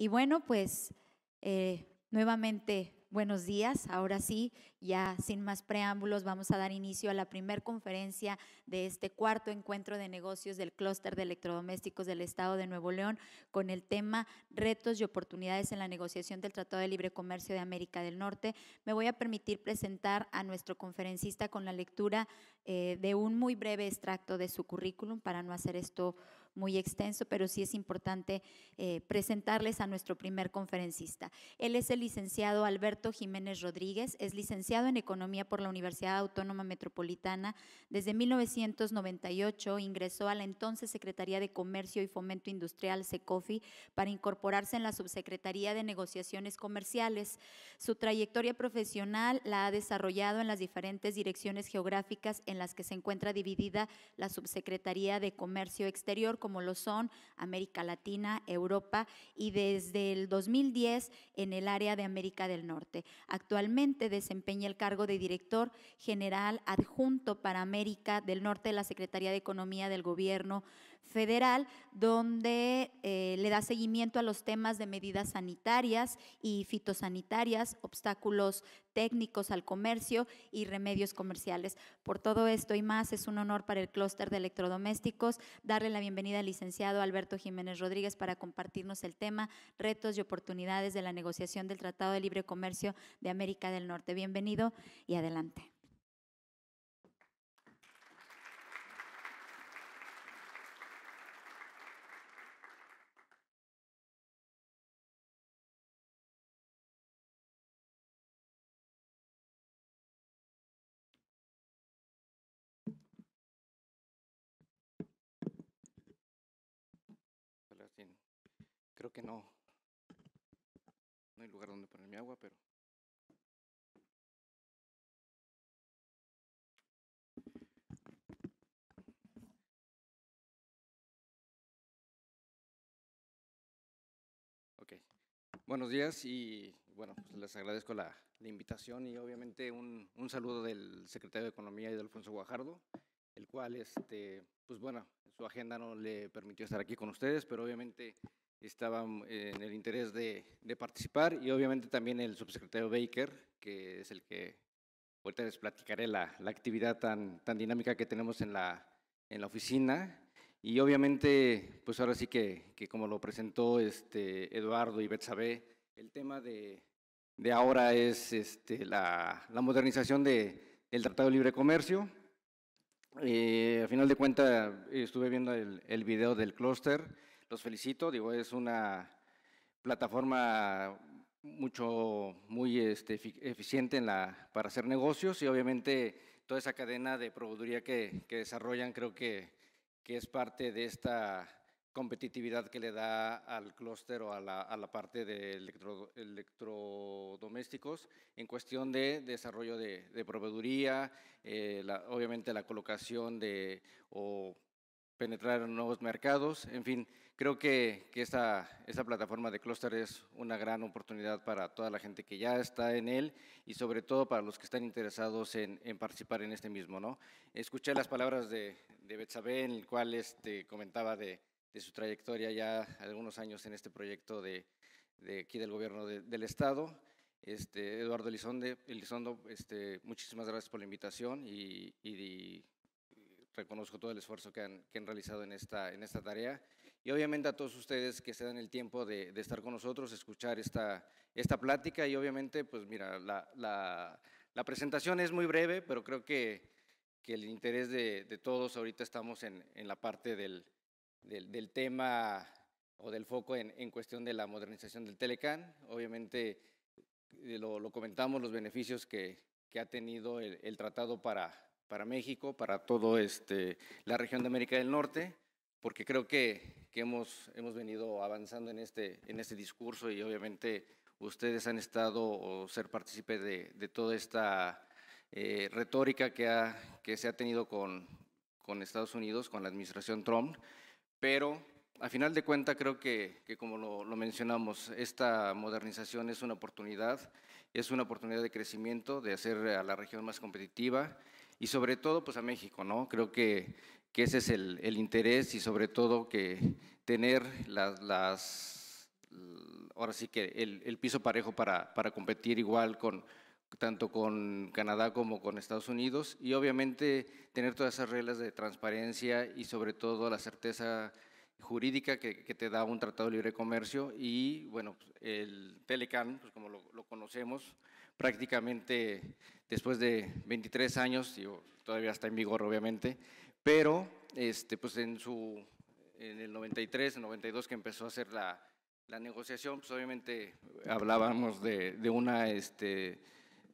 Y bueno, pues eh, nuevamente buenos días. Ahora sí, ya sin más preámbulos, vamos a dar inicio a la primera conferencia de este cuarto encuentro de negocios del clúster de electrodomésticos del Estado de Nuevo León con el tema retos y oportunidades en la negociación del Tratado de Libre Comercio de América del Norte. Me voy a permitir presentar a nuestro conferencista con la lectura eh, de un muy breve extracto de su currículum para no hacer esto muy extenso, pero sí es importante eh, presentarles a nuestro primer conferencista. Él es el licenciado Alberto Jiménez Rodríguez, es licenciado en Economía por la Universidad Autónoma Metropolitana. Desde 1998 ingresó a la entonces Secretaría de Comercio y Fomento Industrial, SECOFI, para incorporarse en la Subsecretaría de Negociaciones Comerciales. Su trayectoria profesional la ha desarrollado en las diferentes direcciones geográficas en las que se encuentra dividida la Subsecretaría de Comercio Exterior, como lo son América Latina, Europa y desde el 2010 en el área de América del Norte. Actualmente desempeña el cargo de director general adjunto para América del Norte de la Secretaría de Economía del Gobierno federal, donde eh, le da seguimiento a los temas de medidas sanitarias y fitosanitarias, obstáculos técnicos al comercio y remedios comerciales. Por todo esto y más, es un honor para el clúster de electrodomésticos darle la bienvenida al licenciado Alberto Jiménez Rodríguez para compartirnos el tema Retos y oportunidades de la negociación del Tratado de Libre Comercio de América del Norte. Bienvenido y adelante. Creo que no. No hay lugar donde poner mi agua, pero... Ok. Buenos días y bueno, pues les agradezco la, invitación y obviamente un, un, saludo del secretario de Economía y de Alfonso Guajardo, el cual, este, pues bueno, su agenda no le permitió estar aquí con ustedes, pero obviamente estaba mm, en el interés de, participar y obviamente también el subsecretario Baker, que es el que ahorita les platicaré la, actividad tan, dinámica que tenemos en la, en la oficina. Y obviamente, pues ahora sí que, como lo presentó este Eduardo y Betsabe, el tema de, ahora es este, la, modernización de, del Tratado de Libre Comercio. Eh, a final de cuentas, estuve viendo el, el video del clúster los felicito, digo, es una plataforma mucho, muy este, eficiente en la, para hacer negocios y obviamente toda esa cadena de proveeduría que, que desarrollan creo que, que, es parte de esta competitividad que le da al clúster o a la, a la, parte de electro, electrodomésticos en cuestión de desarrollo de, proveeduría, eh, obviamente la colocación de penetrar en nuevos mercados. En fin, creo que, que esta, esta, plataforma de clúster es una gran oportunidad para toda la gente que ya está en él y sobre todo para los que están interesados en, en participar en este mismo. ¿no? Escuché las palabras de, de Betsabe, en el cual este, comentaba de, de, su trayectoria ya algunos años en este proyecto de, de aquí del gobierno del Estado. Este, Eduardo Elizondo, Elizondo este, muchísimas gracias por la invitación y, y reconozco todo el esfuerzo que han, realizado en esta, tarea y obviamente a todos ustedes que se dan el tiempo de, estar con nosotros, escuchar esta, plática y obviamente, pues mira, la, presentación es muy breve, pero creo que, el interés de, todos ahorita estamos en, la parte del, tema o del foco en, cuestión de la modernización del Telecan. Obviamente eh, lo, comentamos, los beneficios que, ha tenido el tratado para para México, para toda este, la región de América del Norte, porque creo que, hemos, hemos venido avanzando en este, en este discurso y obviamente ustedes han estado o ser partícipes de, toda esta eh, retórica que, que se ha tenido con, Estados Unidos, con la administración Trump, pero a final de cuentas creo que, como lo, lo, mencionamos, esta modernización es una oportunidad, es una oportunidad de crecimiento, de hacer a la región más competitiva y sobre todo pues a México, ¿no? Creo que, ese es el, interés y sobre todo que tener las, ahora sí que el, piso parejo para, para, competir igual con tanto con Canadá como con Estados Unidos y obviamente tener todas esas reglas de transparencia y sobre todo la certeza jurídica que, te da un tratado de libre comercio y bueno, el Telecan, pues como lo conocemos, prácticamente después de 23 años, y todavía está en vigor obviamente, pero este, pues en, su, en el 93, 92 que empezó a hacer la, negociación, pues obviamente hablábamos de, una, este,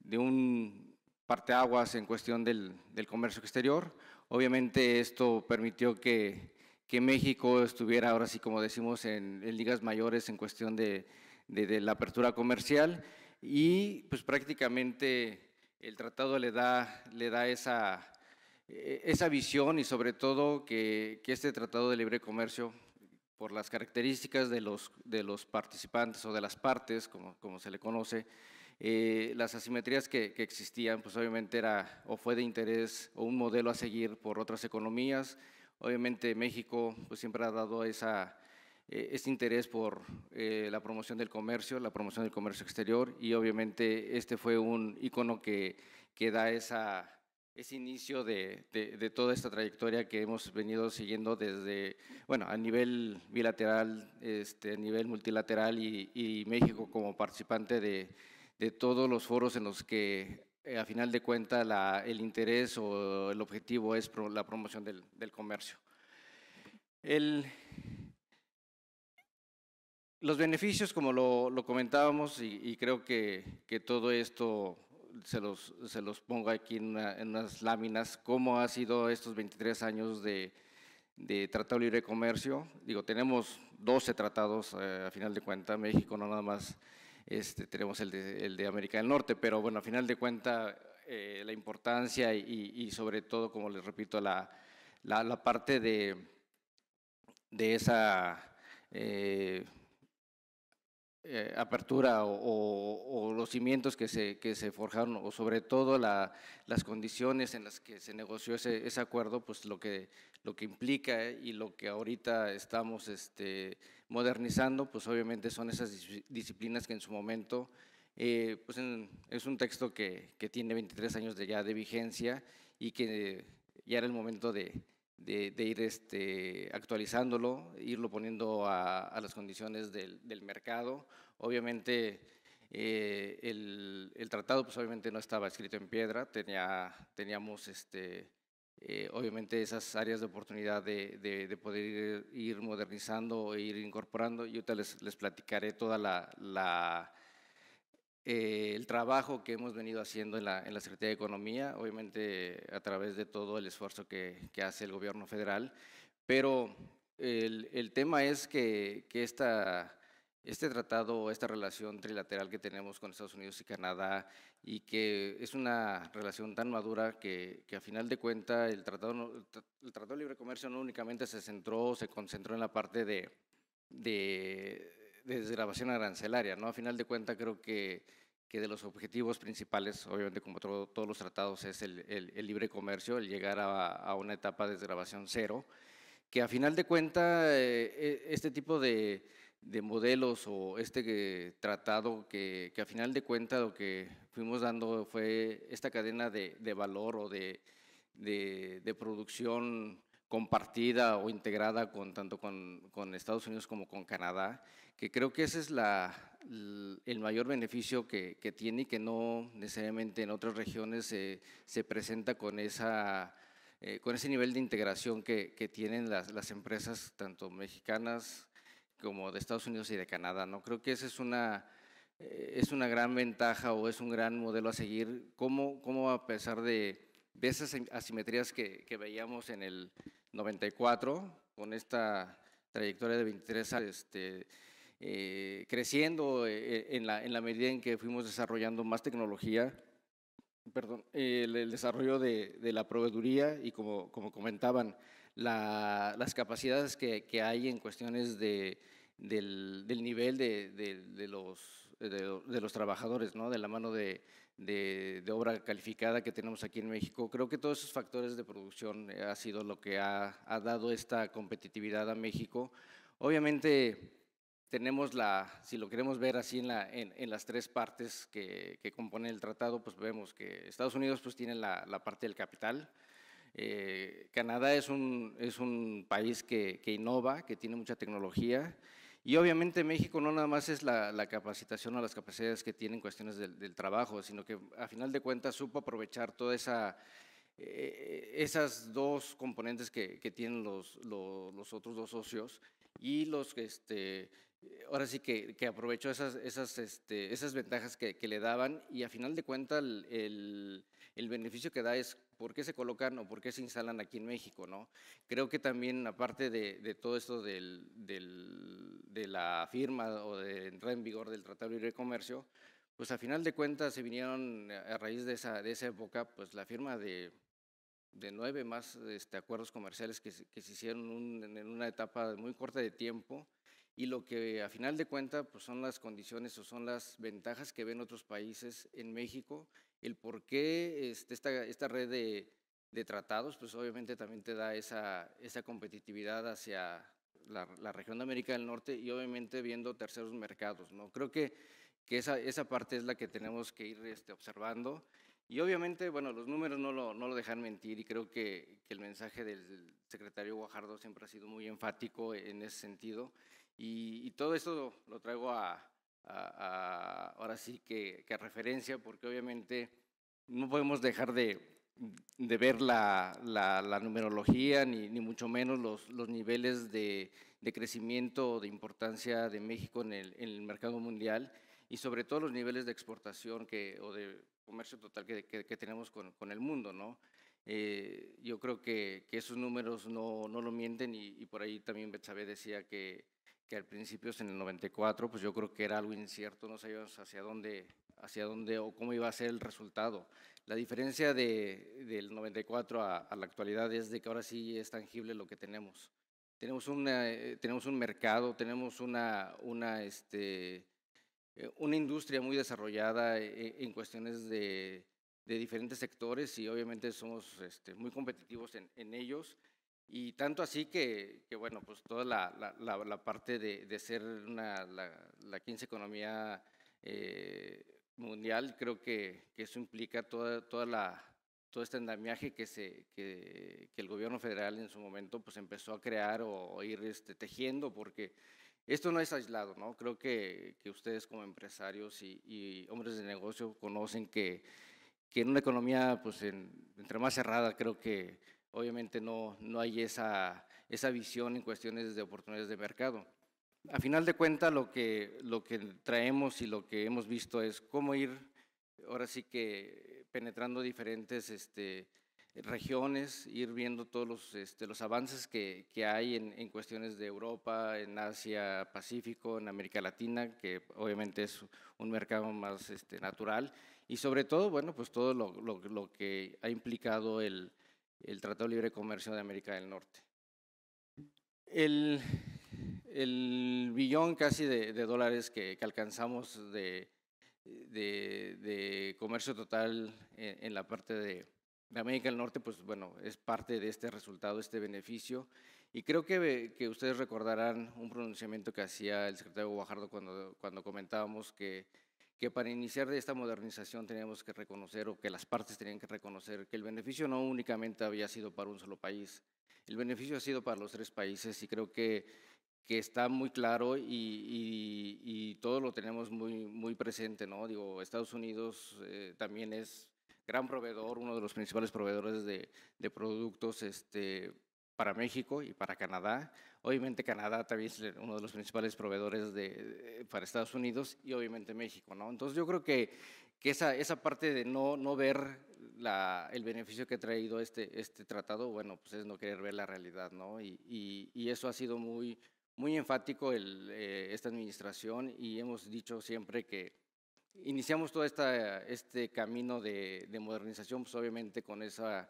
de un parteaguas en cuestión del, comercio exterior. Obviamente esto permitió que, México estuviera ahora sí, como decimos, en, ligas mayores en cuestión de la apertura comercial y pues prácticamente el tratado le da, le da esa, eh, esa visión y sobre todo que, este tratado de libre comercio, por las características de los, de los participantes o de las partes, como, se le conoce, eh, las asimetrías que, existían, pues obviamente era o fue de interés o un modelo a seguir por otras economías. Obviamente México pues siempre ha dado esa, eh, este interés por eh, la promoción del comercio, la promoción del comercio exterior y obviamente este fue un icono que, que da esa, ese inicio de, de, toda esta trayectoria que hemos venido siguiendo desde, bueno, a nivel bilateral, este, a nivel multilateral y, México como participante de, de, todos los foros en los que eh, a final de cuentas el interés o el objetivo es la promoción del, del comercio. El, los beneficios, como lo, comentábamos, y, creo que, que, todo esto se los, se los pongo aquí en, unas láminas, cómo ha sido estos 23 años de, Tratado Libre de Comercio. Digo, tenemos 12 tratados, eh, a final de cuentas, México no nada más este, tenemos el de, el de, América del Norte, pero bueno, a final de cuentas eh, la importancia y, sobre todo, como les repito, la, la, parte de, de esa eh, eh, apertura o, los cimientos que se, que se forjaron, o sobre todo las condiciones en las que se negoció ese, acuerdo, pues lo que, lo que implica eh, y lo que ahorita estamos este, modernizando, pues obviamente son esas disciplinas que en su momento, eh, pues es un texto que, que, tiene 23 años de, ya de vigencia y que ya era el momento de, de, ir este, actualizándolo, irlo poniendo a, las condiciones del, mercado. Obviamente, eh, el, tratado pues, obviamente no estaba escrito en piedra, tenía, teníamos este, eh, obviamente esas áreas de oportunidad de, poder ir, modernizando e ir incorporando. Yo les, platicaré toda la eh, el trabajo que hemos venido haciendo en la, en la, Secretaría de Economía, obviamente a través de todo el esfuerzo que, hace el gobierno federal, pero el, el tema es que, que esta, este tratado, esta relación trilateral que tenemos con Estados Unidos y Canadá, y que es una relación tan madura que, que a final de cuentas el tratado, el tratado de Libre Comercio no únicamente se centró, se concentró en la parte de, de desgrabación arancelaria, ¿no? A final de cuentas creo que que de los objetivos principales, obviamente como todos los tratados, es el, libre comercio, el llegar a, una etapa de desgrabación cero, que a final de cuentas eh, e, este tipo de, modelos o este tratado que, a final de cuentas lo que fuimos dando fue esta cadena de, valor o de, producción compartida o integrada tanto con Estados Unidos como con Canadá, que creo que ese es la, el mayor beneficio que, que, tiene y que no necesariamente en otras regiones se, presenta con, esa, eh, con ese nivel de integración que, que tienen las, las, empresas, tanto mexicanas como de Estados Unidos y de Canadá. ¿no? Creo que esa es una, eh, es una gran ventaja o es un gran modelo a seguir, cómo, cómo a pesar de, esas asimetrías que, que, veíamos en el 94, con esta trayectoria de 23 años, este, eh, creciendo eh, en, la, en, la, medida en que fuimos desarrollando más tecnología, perdón, el, desarrollo de, de, la proveeduría y como, como comentaban, las capacidades que, que, hay en cuestiones de, del, nivel de, de los, los, trabajadores, ¿no? de la mano de, obra calificada que tenemos aquí en México. Creo que todos esos factores de producción eh, ha sido lo que ha, ha dado esta competitividad a México. Obviamente, tenemos la, si lo queremos ver así en, la, en, las tres partes que, que, componen el tratado, pues vemos que Estados Unidos pues tiene la, parte del capital, eh, Canadá es un, es un país que, innova, que tiene mucha tecnología y obviamente México no nada más es la, capacitación o las capacidades que tienen en cuestiones del, trabajo, sino que a final de cuentas supo aprovechar toda esa... Eh, esas dos componentes que, tienen los, los, otros dos socios y los, este, ahora sí que, aprovechó esas, esas, este, esas ventajas que, le daban y a final de cuentas el, el, beneficio que da es por qué se colocan o por qué se instalan aquí en México. ¿no? Creo que también aparte de, de todo esto del, del, de la firma o de entrar en vigor del Tratado de Libre Comercio, pues a final de cuentas se vinieron a raíz de esa, de esa época pues la firma de, de nueve más este, acuerdos comerciales que, que se hicieron en una etapa muy corta de tiempo y lo que a final de cuentas pues son las condiciones o son las ventajas que ven otros países en México, el por qué este, esta, esta red de, tratados pues obviamente también te da esa, esa competitividad hacia la, la, región de América del Norte y obviamente viendo terceros mercados. ¿no? Creo que, que esa, esa parte es la que tenemos que ir este, observando. Y obviamente, bueno, los números no lo, no lo dejan mentir y creo que, que el mensaje del secretario Guajardo siempre ha sido muy enfático en ese sentido. Y, todo eso lo traigo ahora sí que, a referencia, porque obviamente no podemos dejar de, ver la, numerología, ni, ni, mucho menos los, niveles de, crecimiento crecimiento de importancia de México en el, mercado mundial y sobre todo los niveles de exportación que, o de comercio total que, tenemos con, el mundo, ¿no? Eh, yo creo que, esos números no, no lo mienten y, y por ahí también Betsabe decía que, que al principio en el 94, pues yo creo que era algo incierto, no sabíamos hacia dónde, hacia dónde o cómo iba a ser el resultado. La diferencia del 94 a, la actualidad es de que ahora sí es tangible lo que tenemos. Tenemos, eh, tenemos un mercado, tenemos una, una, este, eh, una industria muy desarrollada eh, en cuestiones de, diferentes sectores y obviamente somos este, muy competitivos en ellos. Y tanto así que, bueno, pues toda la, parte de, ser una, la, la 15 economía eh, mundial, creo que, eso implica toda, toda la, todo este andamiaje que, se, que, el gobierno federal en su momento pues empezó a crear o, ir este, tejiendo, porque esto no es aislado, ¿no? Creo que, ustedes como empresarios y, hombres de negocio conocen que, que en una economía, pues entre más cerrada, creo que obviamente no, no hay esa, esa visión en cuestiones de oportunidades de mercado. A final de cuentas, lo que, lo que traemos y lo que hemos visto es cómo ir, ahora sí que penetrando diferentes este, regiones, ir viendo todos los, este, los avances que, hay en, cuestiones de Europa, en Asia, Pacífico, en América Latina, que obviamente es un mercado más este, natural, y sobre todo, bueno, pues todo lo que ha implicado el, el Tratado de Libre Comercio de América del Norte. El, el billón casi de, de dólares que, que alcanzamos de, de, comercio total en, la parte de, de, América del Norte, pues bueno, es parte de este resultado, este beneficio. Y creo que, que ustedes recordarán un pronunciamiento que hacía el secretario Guajardo cuando, cuando comentábamos que que para iniciar esta modernización teníamos que reconocer o que las partes tenían que reconocer que el beneficio no únicamente había sido para un solo país, el beneficio ha sido para los tres países y creo que, que está muy claro y, y, todo lo tenemos muy, muy presente, ¿no? Digo, Estados Unidos eh, también es gran proveedor, uno de los principales proveedores de, de productos este, para México y para Canadá, Obviamente Canadá también es uno de los principales proveedores de, para Estados Unidos y obviamente México, ¿no? Entonces yo creo que, que esa, esa parte de no, no ver la, el beneficio que ha traído este, este tratado, bueno, pues es no querer ver la realidad, ¿no? Y, eso ha sido muy, muy enfático el, eh, esta administración y hemos dicho siempre que iniciamos todo esta, este camino de, de modernización, pues obviamente con, esa,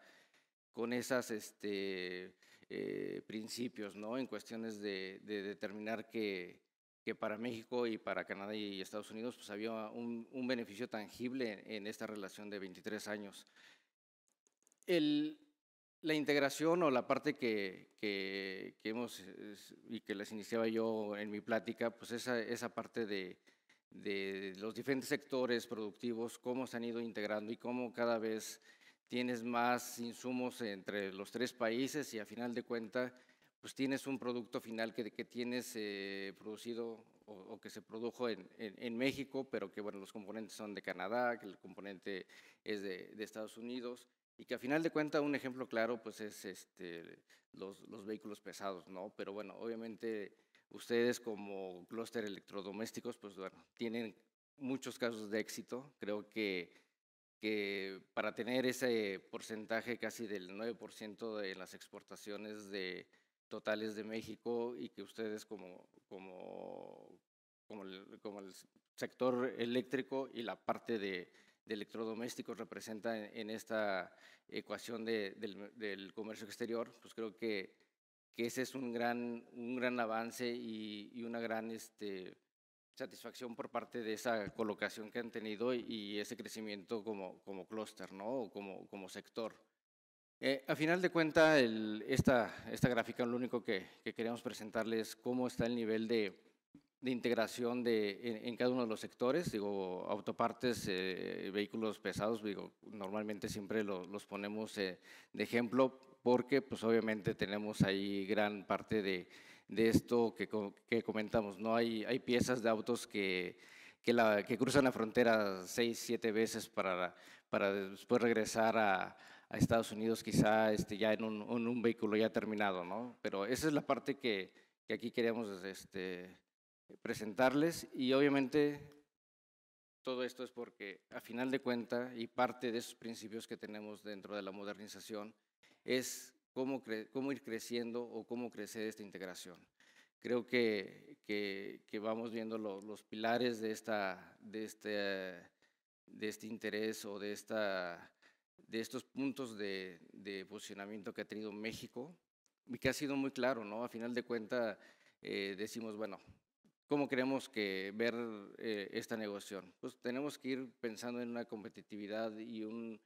con esas... Este, eh, principios, ¿no? En cuestiones de, determinar que, que, para México y para Canadá y Estados Unidos pues había un, beneficio tangible en esta relación de 23 años. El, la integración o la parte que, que, que, hemos y que les iniciaba yo en mi plática, pues esa, esa parte de, de, los diferentes sectores productivos, cómo se han ido integrando y cómo cada vez tienes más insumos entre los tres países y a final de cuenta, pues tienes un producto final que, tienes eh, producido o, que se produjo en, México, pero que bueno, los componentes son de Canadá, que el componente es de, Estados Unidos, y que a final de cuenta, un ejemplo claro pues es este, los, vehículos pesados, ¿no? Pero bueno, obviamente ustedes como clúster electrodomésticos pues bueno, tienen muchos casos de éxito, creo que que para tener ese porcentaje casi del 9% de las exportaciones de, totales de México y que ustedes como, como, como el, sector eléctrico y la parte de, electrodomésticos representan en, esta ecuación del, comercio exterior, pues creo que, ese es un gran, un gran avance y, una gran este, satisfacción por parte de esa colocación que han tenido y ese crecimiento como, como clúster ¿no? o como, como sector. Eh, a final de cuentas, esta, esta gráfica lo único que, que, queremos presentarles es cómo está el nivel de, de integración de, en, cada uno de los sectores, digo, autopartes, eh, vehículos pesados, digo, normalmente siempre los ponemos eh, de ejemplo porque pues obviamente tenemos ahí gran parte de, de esto que, comentamos. ¿no? Hay, hay piezas de autos que, la, que, cruzan la frontera seis, siete veces para, para después regresar a, Estados Unidos quizá este, ya en un, vehículo ya terminado. ¿no? Pero esa es la parte que, que aquí queríamos este, presentarles y obviamente todo esto es porque a final de cuenta y parte de esos principios que tenemos dentro de la modernización es cómo, ir creciendo o cómo crecer esta integración. Creo que, que, vamos viendo los pilares de, esta, de, este, de este interés o de, esta, de estos puntos de, posicionamiento que ha tenido México y que ha sido muy claro, ¿no? A final de cuentas eh, decimos, bueno, ¿cómo queremos que ver eh, esta negociación? Pues tenemos que ir pensando en una competitividad y un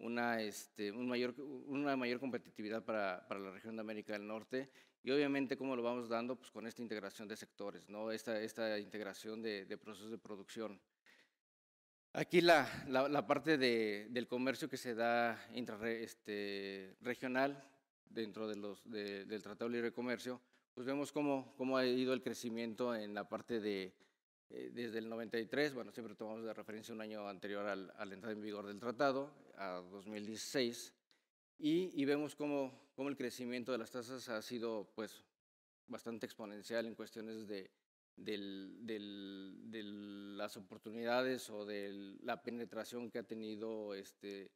una, este, mayor, una mayor competitividad para, para, la región de América del Norte y obviamente cómo lo vamos dando pues, con esta integración de sectores, ¿no? esta, esta integración de, procesos de producción. Aquí la, la, parte del comercio que se da este, regional dentro de los, de, del Tratado Libre Comercio, pues vemos cómo, cómo ha ido el crecimiento en la parte de, eh, desde el 93, bueno, siempre tomamos de referencia un año anterior al, a la entrada en vigor del tratado, a 2016 y, vemos cómo, el crecimiento de las tasas ha sido pues, bastante exponencial en cuestiones de, del, de las oportunidades o de la penetración que ha tenido este,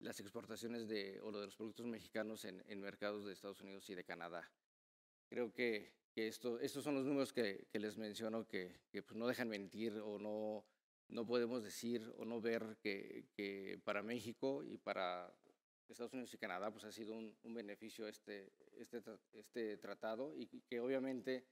las exportaciones de, o de los productos mexicanos en, mercados de Estados Unidos y de Canadá. Creo que, esto, estos son los números que, les menciono que, que pues, no dejan mentir o no, no podemos decir o no ver que, para México y para Estados Unidos y Canadá pues ha sido un, beneficio este, este, este tratado y que obviamente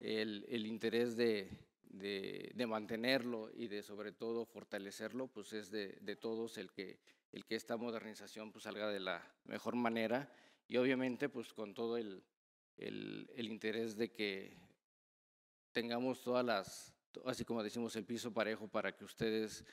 el, interés de, de, mantenerlo y de sobre todo fortalecerlo pues es de, todos el que, el que esta modernización pues salga de la mejor manera y obviamente pues con todo el, el interés de que tengamos todas las así como decimos, el piso parejo para que ustedes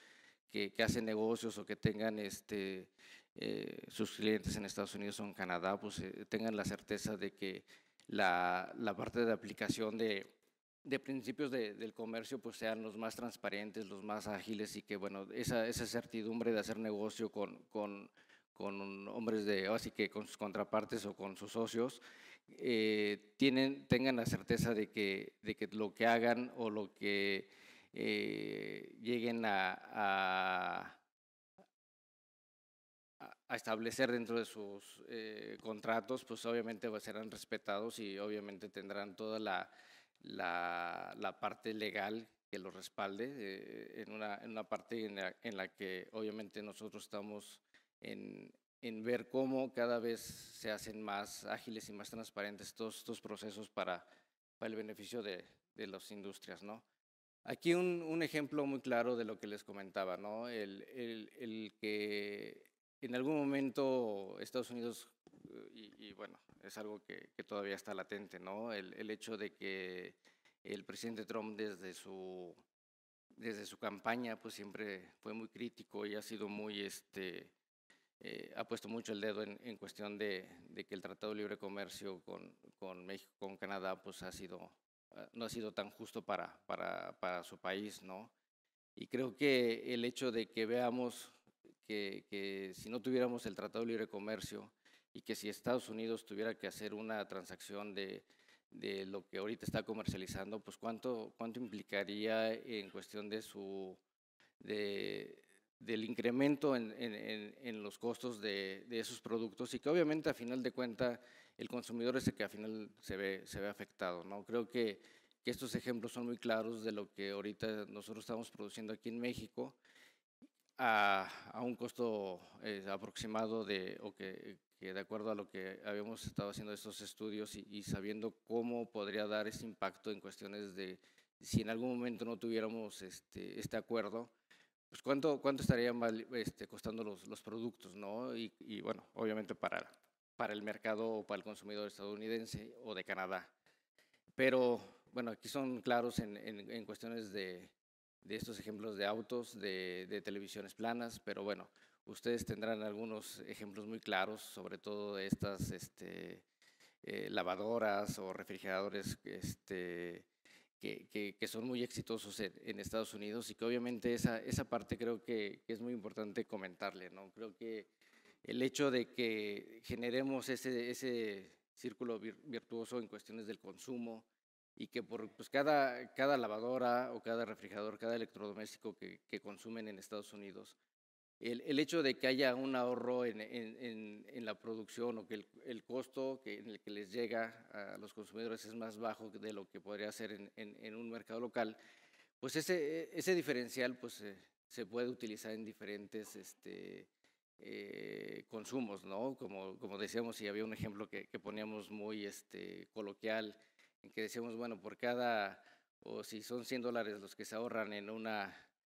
que, hacen negocios o que tengan este, eh, sus clientes en Estados Unidos o en Canadá, pues eh, tengan la certeza de que la, parte de aplicación de, de principios del comercio pues sean los más transparentes, los más ágiles y que bueno, esa, certidumbre de hacer negocio con, con, con hombres de, así que con sus contrapartes o con sus socios, eh, tienen, tengan la certeza de que, de que lo que hagan o lo que eh, lleguen a, establecer dentro de sus eh, contratos, pues obviamente pues, serán respetados y obviamente tendrán toda la, la, parte legal que los respalde eh, en una, en, una, parte en la que obviamente nosotros estamos en, en ver cómo cada vez se hacen más ágiles y más transparentes todos estos procesos para, para el beneficio de, de las industrias. ¿no? Aquí un, un, ejemplo muy claro de lo que les comentaba, ¿no? el, el, que en algún momento Estados Unidos, eh, y, y bueno, es algo que, que, todavía está latente, ¿no? El, el, hecho de que el presidente Trump desde su, desde su campaña pues siempre fue muy crítico y ha sido muy, este, eh, ha puesto mucho el dedo en, cuestión de, que el Tratado de Libre Comercio con, México, con Canadá, pues ha sido, eh, no ha sido tan justo para, para, su país, ¿no? Y creo que el hecho de que veamos que, si no tuviéramos el Tratado de Libre Comercio y que si Estados Unidos tuviera que hacer una transacción de, de lo que ahorita está comercializando, pues cuánto, cuánto implicaría en cuestión de su, de, del incremento en, los costos de, esos productos y que obviamente a final de cuenta el consumidor es el que a final se ve, se ve afectado. ¿no? Creo que, estos ejemplos son muy claros de lo que ahorita nosotros estamos produciendo aquí en México a, un costo eh, aproximado de, o que, de acuerdo a lo que habíamos estado haciendo estos estudios y, sabiendo cómo podría dar ese impacto en cuestiones de si en algún momento no tuviéramos este, este acuerdo, pues cuánto, cuánto estarían este, costando los, los productos, ¿no? Y, bueno, obviamente para, para el mercado o para el consumidor estadounidense o de Canadá. Pero bueno, aquí son claros en, en, cuestiones de, de, estos ejemplos de autos, de, de, televisiones planas, pero bueno, ustedes tendrán algunos ejemplos muy claros, sobre todo de estas este, eh, lavadoras o refrigeradores este, que, son muy exitosos en, Estados Unidos y que obviamente esa, esa parte creo que, es muy importante comentarle, ¿no? Creo que el hecho de que generemos ese, ese círculo virtuoso en cuestiones del consumo y que por pues, cada, cada lavadora o cada refrigerador, cada electrodoméstico que consumen en Estados Unidos, el, hecho de que haya un ahorro en, en, en, la producción o que el, costo que, en el que les llega a los consumidores es más bajo de lo que podría ser en, un mercado local, pues ese, ese diferencial pues, eh, se puede utilizar en diferentes este, eh, consumos, ¿no? Como, como decíamos, y había un ejemplo que, poníamos muy este, coloquial, en que decíamos, bueno, por cada, o si son 100 dólares los que se ahorran en una,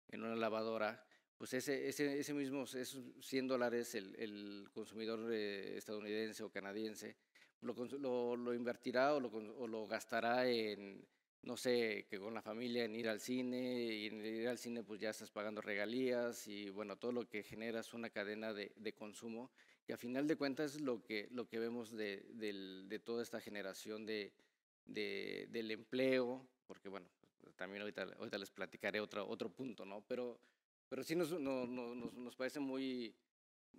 en una lavadora, pues ese, ese, ese mismo, esos 100 dólares el, consumidor eh, estadounidense o canadiense lo, lo, invertirá o lo, lo, gastará en, no sé, que con la familia en ir al cine, y en ir al cine pues ya estás pagando regalías y bueno, todo lo que genera es una cadena de, de consumo, que a final de cuentas es lo que, lo que vemos de, de toda esta generación de, del empleo, porque bueno, también ahorita, ahorita les platicaré otro, otro punto, ¿no? Pero pero sí nos, parece muy,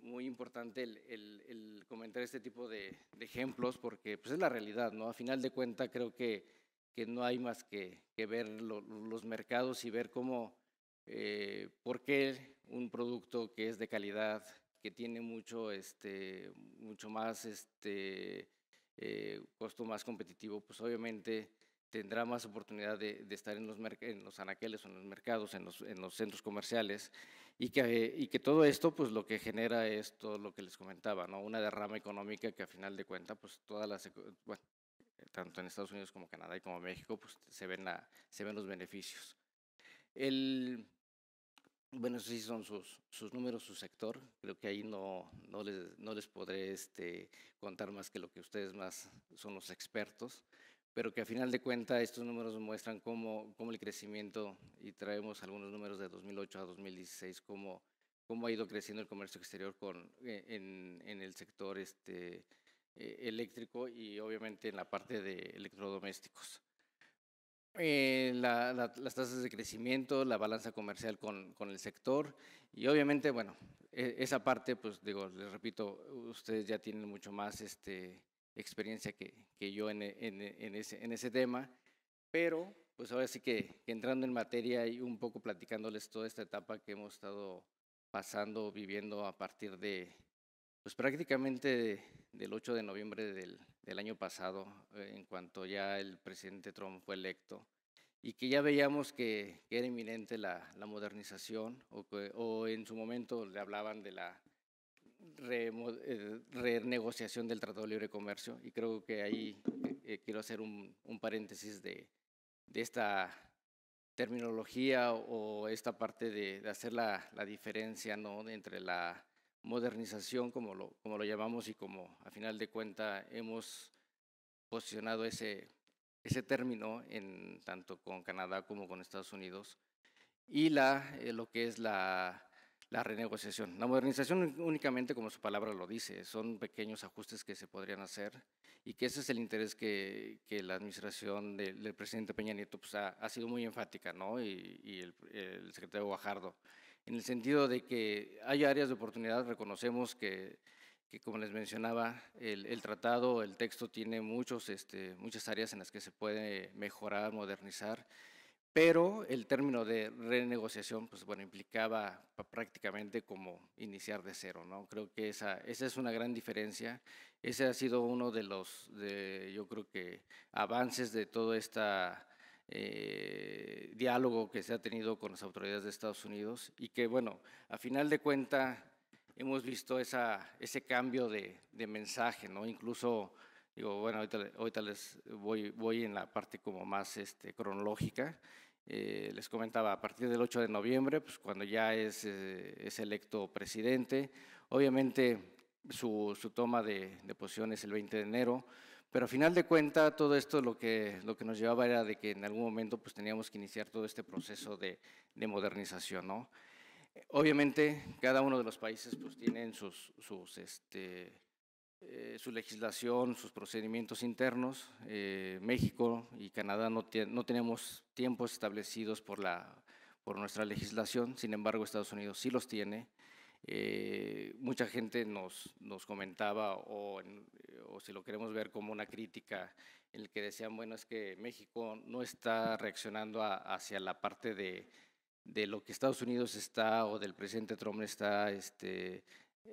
muy importante el, comentar este tipo de, ejemplos porque pues, es la realidad, ¿no? A final de cuentas creo que, que no hay más que, que ver los mercados y ver cómo, eh, por qué un producto que es de calidad, que tiene mucho, este, mucho más, este, eh, costo más competitivo, pues obviamente tendrá más oportunidad de, estar en los, en los anaqueles o en los mercados, en los, en los centros comerciales, y que, y que todo esto, pues lo que genera es todo lo que les comentaba, ¿no? Una derrama económica que a final de cuentas, pues todas las, tanto en Estados Unidos como Canadá y como México, pues se ven, la, se ven los beneficios. El, bueno, esos sí son sus, sus números, su sector. Creo que ahí no, no, les, no les podré este, contar más que lo que ustedes más son los expertos pero que a final de cuentas estos números muestran cómo, cómo, el crecimiento, y traemos algunos números de 2008 a 2016, cómo, cómo ha ido creciendo el comercio exterior con, eh, en, el sector este, eh, eléctrico y obviamente en la parte de electrodomésticos. Eh, las tasas de crecimiento, la balanza comercial con, con, el sector y obviamente, bueno, e, esa parte, pues digo, les repito, ustedes ya tienen mucho más este, experiencia que, yo e, e, en, ese, en, ese, tema, pero pues ahora sí que, entrando en materia y un poco platicándoles toda esta etapa que hemos estado pasando, viviendo a partir de, pues prácticamente del 8 de noviembre del, año pasado, eh, en cuanto ya el presidente Trump fue electo, y que ya veíamos que, era inminente la, modernización, o, en su momento le hablaban de la eh, renegociación del Tratado de Libre Comercio. Y creo que ahí eh, eh, quiero hacer un, paréntesis de, de, esta terminología o esta parte de, hacer la, diferencia ¿no? entre la modernización, como lo, como lo llamamos, y como a final de cuenta hemos posicionado ese, ese término en tanto con Canadá como con Estados Unidos, y la, lo que es la la renegociación. La modernización únicamente, como su palabra lo dice, son pequeños ajustes que se podrían hacer y que ese es el interés que, la administración del, presidente Peña Nieto pues, ha, sido muy enfática, ¿no? Y, el, secretario Guajardo, en el sentido de que hay áreas de oportunidad, reconocemos que, como les mencionaba, el, tratado, el texto tiene muchos, este, muchas áreas en las que se puede mejorar, modernizar pero el término de renegociación, pues bueno, implicaba prácticamente como iniciar de cero, ¿no? Creo que esa, esa es una gran diferencia. Ese ha sido uno de los, yo creo que, avances de todo este diálogo que se ha tenido con las autoridades de Estados Unidos y que, bueno, a final de cuenta hemos visto esa, ese cambio de, mensaje, ¿no? Incluso... Digo, bueno, ahorita, ahorita les voy, voy en la parte como más este, cronológica, eh, les comentaba, a partir del 8 de noviembre, pues cuando ya es, eh, es electo presidente, obviamente su, toma de, posición es el 20 de enero, pero a final de cuenta todo esto lo que, lo que nos llevaba era de que en algún momento pues teníamos que iniciar todo este proceso de, de modernización, ¿no? Eh, obviamente, cada uno de los países pues tienen sus, sus, este, eh, su legislación, sus procedimientos internos. Eh, México y Canadá no, no, tenemos tiempos establecidos por, la, por nuestra legislación, sin embargo Estados Unidos sí los tiene. Eh, mucha gente nos, nos comentaba, o, si lo queremos ver como una crítica, en el que decían, bueno, es que México no está reaccionando hacia la parte de, lo que Estados Unidos está o del presidente Trump está este,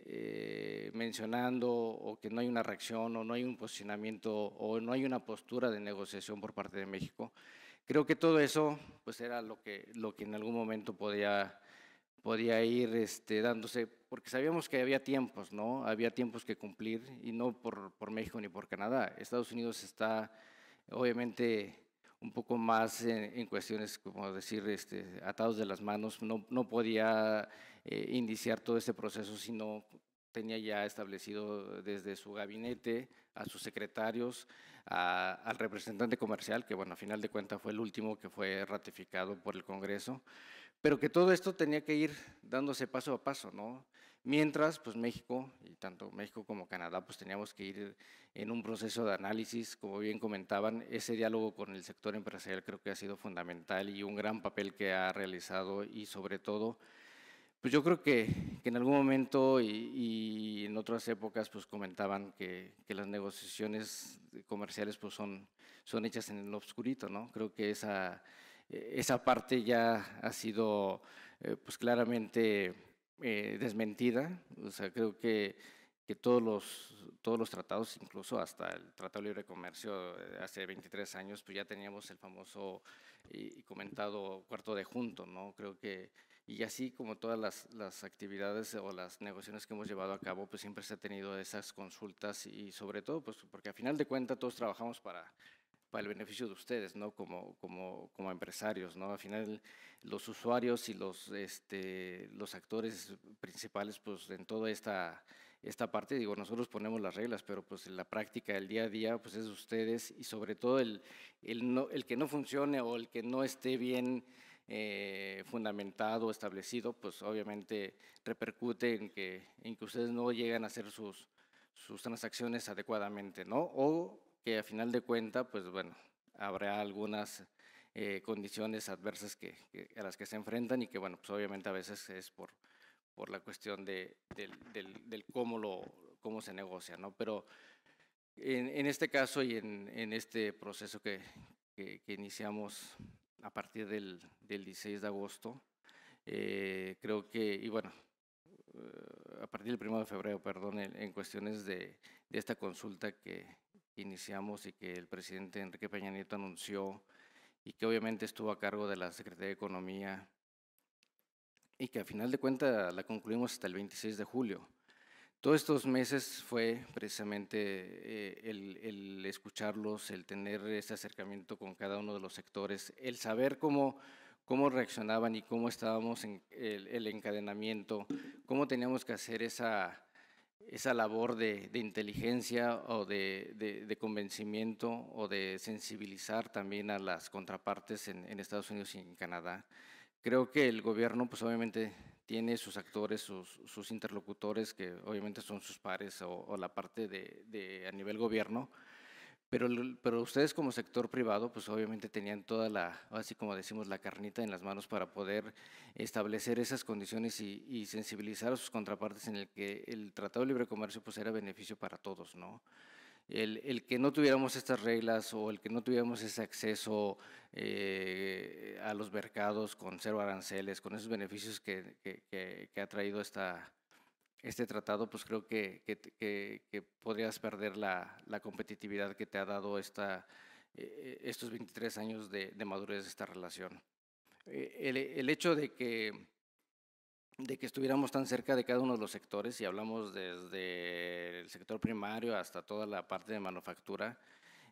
eh, mencionando o que no hay una reacción o no hay un posicionamiento o no hay una postura de negociación por parte de México. Creo que todo eso pues era lo que, lo que en algún momento podía, podía ir este, dándose, porque sabíamos que había tiempos, ¿no? Había tiempos que cumplir y no por, por México ni por Canadá. Estados Unidos está obviamente un poco más en, cuestiones, como decir, este, atados de las manos. No, no podía eh, iniciar todo ese proceso si no tenía ya establecido desde su gabinete, a sus secretarios, al representante comercial, que bueno, a final de cuentas fue el último que fue ratificado por el Congreso, pero que todo esto tenía que ir dándose paso a paso, ¿no? Mientras, pues México, y tanto México como Canadá, pues teníamos que ir en un proceso de análisis, como bien comentaban, ese diálogo con el sector empresarial creo que ha sido fundamental y un gran papel que ha realizado y sobre todo, pues yo creo que, en algún momento y, en otras épocas pues comentaban que, las negociaciones comerciales pues son, son hechas en el obscurito, ¿no? Creo que esa, esa parte ya ha sido eh, pues claramente eh, desmentida. O sea, creo que, que todos, los, todos los tratados, incluso hasta el Tratado de Libre Comercio eh, hace 23 años, pues ya teníamos el famoso y, comentado cuarto de junto, ¿no? Creo que, y así como todas las, las, actividades o las negociaciones que hemos llevado a cabo, pues siempre se ha tenido esas consultas y sobre todo, pues porque a final de cuentas todos trabajamos para para el beneficio de ustedes, ¿no? Como, como, como empresarios, ¿no? Al final, los usuarios y los, este, los actores principales, pues, en toda esta, esta parte, digo, nosotros ponemos las reglas, pero pues en la práctica, del día a día, pues es ustedes y sobre todo el, el, no, el que no funcione o el que no esté bien eh, fundamentado, establecido, pues obviamente repercute en que, en que ustedes no llegan a hacer sus, sus transacciones adecuadamente, ¿no? O que a final de cuenta, pues bueno, habrá algunas eh, condiciones adversas que, a las que se enfrentan y que bueno, pues obviamente a veces es por, por la cuestión de, del, cómo, lo, cómo se negocia, ¿no? Pero en, este caso y en, este proceso que, iniciamos a partir del, 16 de agosto, eh, creo que, y bueno, eh, a partir del 1 de febrero, perdón, en, cuestiones de, esta consulta que, iniciamos y que el presidente Enrique Peña Nieto anunció y que obviamente estuvo a cargo de la Secretaría de Economía y que a final de cuentas la concluimos hasta el 26 de julio. Todos estos meses fue precisamente eh, el, escucharlos, el tener ese acercamiento con cada uno de los sectores, el saber cómo, cómo reaccionaban y cómo estábamos en el, el encadenamiento, cómo teníamos que hacer esa, esa labor de, inteligencia o de, convencimiento o de sensibilizar también a las contrapartes en, Estados Unidos y en Canadá. Creo que el gobierno, pues obviamente, tiene sus actores, sus, interlocutores, que obviamente son sus pares o, o la parte de, a nivel gobierno, pero, pero ustedes como sector privado, pues obviamente tenían toda la, así como decimos, la carnita en las manos para poder establecer esas condiciones y, sensibilizar a sus contrapartes en el que el Tratado de Libre Comercio pues era beneficio para todos, ¿no? El, que no tuviéramos estas reglas o el que no tuviéramos ese acceso eh, a los mercados con cero aranceles, con esos beneficios que ha traído esta, este tratado, pues creo que, que, podrías perder la, la, competitividad que te ha dado esta, eh, estos 23 años de, madurez de esta relación. E, el, el, hecho de que, de que estuviéramos tan cerca de cada uno de los sectores, y hablamos desde el sector primario hasta toda la parte de manufactura,